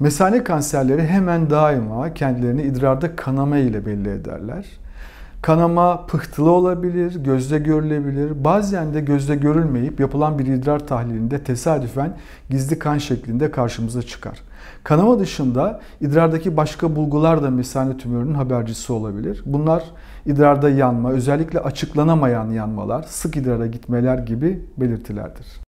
Mesane kanserleri hemen daima kendilerini idrarda kanama ile belli ederler. Kanama pıhtılı olabilir, gözle görülebilir. Bazen de gözle görülmeyip yapılan bir idrar tahlilinde tesadüfen gizli kan şeklinde karşımıza çıkar. Kanama dışında idrardaki başka bulgular da mesane tümörünün habercisi olabilir. Bunlar idrarda yanma, özellikle açıklanamayan yanmalar, sık idrara gitmeler gibi belirtilerdir.